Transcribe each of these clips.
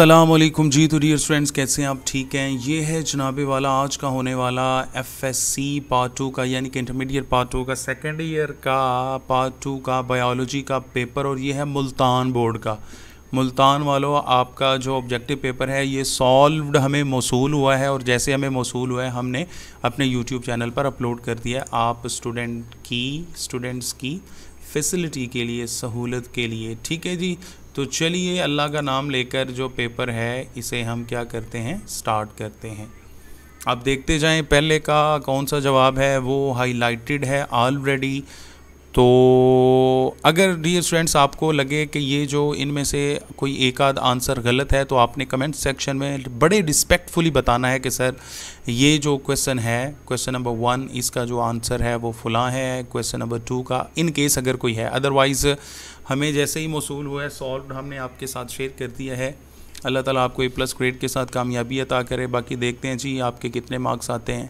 असलम जी तो dear friends कैसे हैं आप ठीक हैं ये है जनाबे वाला आज का होने वाला F S C part two का यानी कि इंटरमीडिएट पार्ट टू का सेकेंड ईयर का पार्ट टू का बायोलॉजी का पेपर और ये है मुल्तान बोर्ड का मुल्तान वालों आपका जो ऑब्जेक्टिव पेपर है ये सॉल्वड हमें मौसूल हुआ है और जैसे हमें मौसूल हुआ है हमने अपने यूट्यूब चैनल पर अपलोड कर दिया आप स्टूडेंट की स्टूडेंट्स की फैसिलिटी के लिए सहूलत के लिए ठीक है जी तो चलिए अल्लाह का नाम लेकर जो पेपर है इसे हम क्या करते हैं स्टार्ट करते हैं आप देखते जाएं पहले का कौन सा जवाब है वो हाईलाइटेड है ऑलरेडी तो अगर डियर स्टूडेंट्स आपको लगे कि ये जो इनमें से कोई एक आध आंसर गलत है तो आपने कमेंट सेक्शन में बड़े रिस्पेक्टफुली बताना है कि सर ये जो क्वेश्चन है क्वेश्चन नंबर वन इसका जो आंसर है वो फुला है क्वेश्चन नंबर टू का इन केस अगर कोई है अदरवाइज़ हमें जैसे ही मौसू हुआ है सॉल्व हमने आपके साथ शेयर कर दिया है अल्लाह ताला आपको ए प्लस ग्रेड के साथ कामयाबी अता करे बाकी देखते हैं जी आपके कितने मार्क्स आते हैं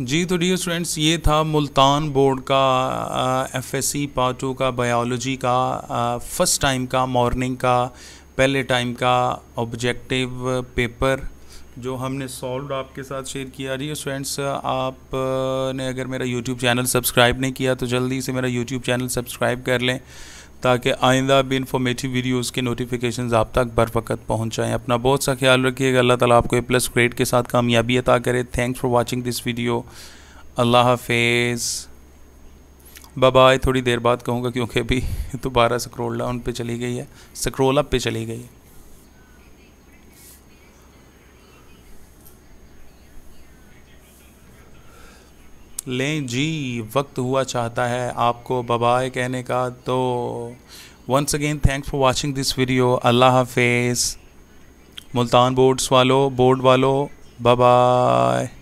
जी तो डियर स्टूडेंट्स ये था मुल्तान बोर्ड का F S C part two का बायोलॉजी का फर्स्ट टाइम का मॉर्निंग का पहले टाइम का ऑब्जेक्टिव पेपर जो हमने सॉल्व आपके साथ शेयर किया डियर स्टूडेंट्स आपने अगर मेरा यूट्यूब चैनल सब्सक्राइब नहीं किया तो जल्दी से मेरा यूट्यूब चैनल सब्सक्राइब कर लें ताकि आइंदा भी इन्फॉर्मेटिव वीडियोस के नोटिफिकेशन आप तक बर वक्त पहुँचाएँ अपना बहुत सा ख्याल रखिएगा अल्लाह ताला आपको ए प्लस ग्रेड के साथ कामयाबी अता करे thanks for watching this video अल्लाह हाफिज़ बाय थोड़ी देर बाद कहूँगा क्योंकि अभी दोबारा स्क्रोल डाउन पे चली गई है स्क्रोल अप पे चली गई है लें जी वक्त हुआ चाहता है आपको बबाए कहने का तो once again thanks for watching this video अल्लाह हाफिज़ मुल्तान बोर्ड्स वालों बोर्ड वालों बबाए